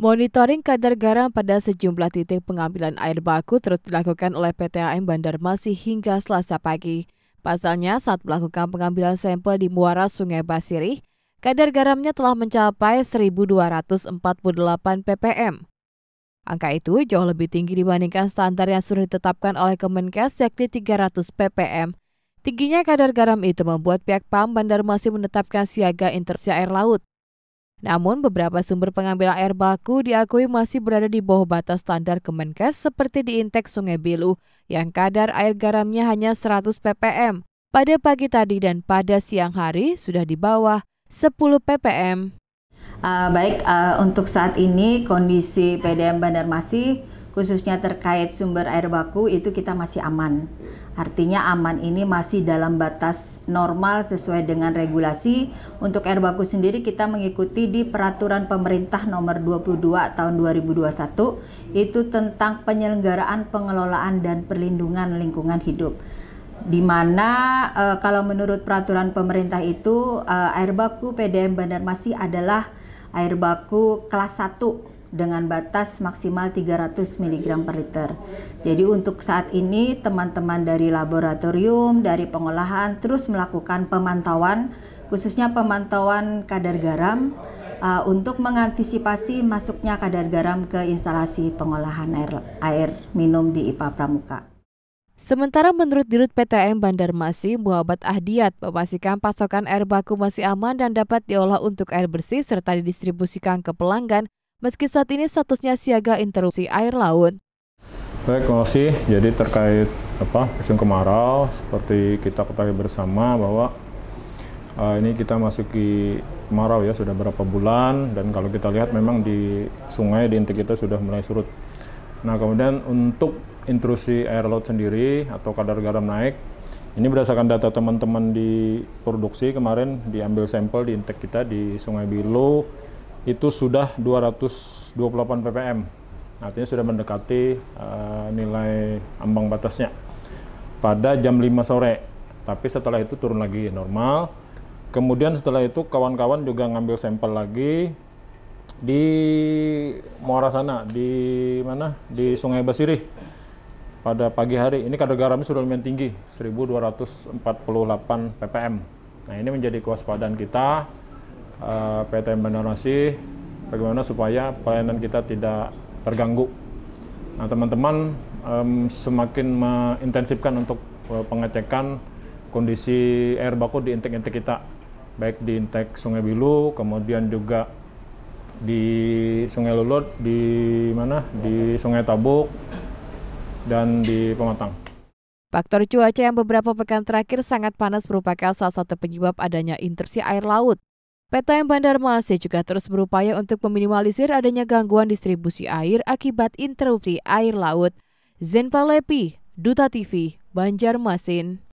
Monitoring kadar garam pada sejumlah titik pengambilan air baku terus dilakukan oleh PT AM Bandar Masih hingga Selasa pagi. Pasalnya, saat melakukan pengambilan sampel di muara Sungai Basiri, kadar garamnya telah mencapai 1.248 ppm. Angka itu jauh lebih tinggi dibandingkan standar yang sudah ditetapkan oleh Kemenkes yakni 300 ppm. Tingginya kadar garam itu membuat pihak PAM Bandar Masih menetapkan siaga intersi air laut. Namun beberapa sumber pengambilan air baku diakui masih berada di bawah batas standar Kemenkes seperti di Inteks Sungai Bilu yang kadar air garamnya hanya 100 ppm. Pada pagi tadi dan pada siang hari sudah di bawah 10 ppm. Uh, baik, uh, untuk saat ini kondisi PDM Bandar Masih khususnya terkait sumber air baku itu kita masih aman. Artinya aman ini masih dalam batas normal sesuai dengan regulasi. Untuk air baku sendiri kita mengikuti di peraturan pemerintah nomor 22 tahun 2021 itu tentang penyelenggaraan pengelolaan dan perlindungan lingkungan hidup. Di mana e, kalau menurut peraturan pemerintah itu e, air baku PDM masih adalah air baku kelas 1 dengan batas maksimal 300 mg per liter. Jadi untuk saat ini teman-teman dari laboratorium, dari pengolahan terus melakukan pemantauan khususnya pemantauan kadar garam uh, untuk mengantisipasi masuknya kadar garam ke instalasi pengolahan air, air minum di IPA Pramuka. Sementara menurut Dirut PTM Bandar Masih, Muhammad Ahdiat memastikan pasokan air baku masih aman dan dapat diolah untuk air bersih serta didistribusikan ke pelanggan meski saat ini statusnya siaga interupsi air laut. Baik, terima kasih. Jadi terkait apa musim kemarau, seperti kita ketahui bersama bahwa uh, ini kita masuki kemarau ya sudah berapa bulan dan kalau kita lihat memang di sungai di inti kita sudah mulai surut. Nah kemudian untuk intrusi air laut sendiri atau kadar garam naik ini berdasarkan data teman-teman di produksi kemarin diambil sampel di intake kita di Sungai Bilo itu sudah 228 ppm artinya sudah mendekati uh, nilai ambang batasnya pada jam 5 sore tapi setelah itu turun lagi normal kemudian setelah itu kawan-kawan juga ngambil sampel lagi di Muara sana di mana di Sungai Basirih pada pagi hari ini kadar garamnya sudah lumayan tinggi 1248 ppm nah ini menjadi kewaspadaan kita Eh, PT Bandarasi bagaimana supaya pelayanan kita tidak terganggu. Nah, teman-teman um, semakin mengintensifkan untuk eh, pengecekan kondisi air baku di intek-intek kita, baik di intek Sungai Bilu, kemudian juga di Sungai Lulut, di mana? Di Sungai Tabuk dan di Pematang. Faktor cuaca yang beberapa pekan terakhir sangat panas merupakan salah satu penyebab adanya intrusi air laut. PTM Bandar Masih juga terus berupaya untuk meminimalisir adanya gangguan distribusi air akibat interupsi air laut. Zen Duta TV, Banjarmasin.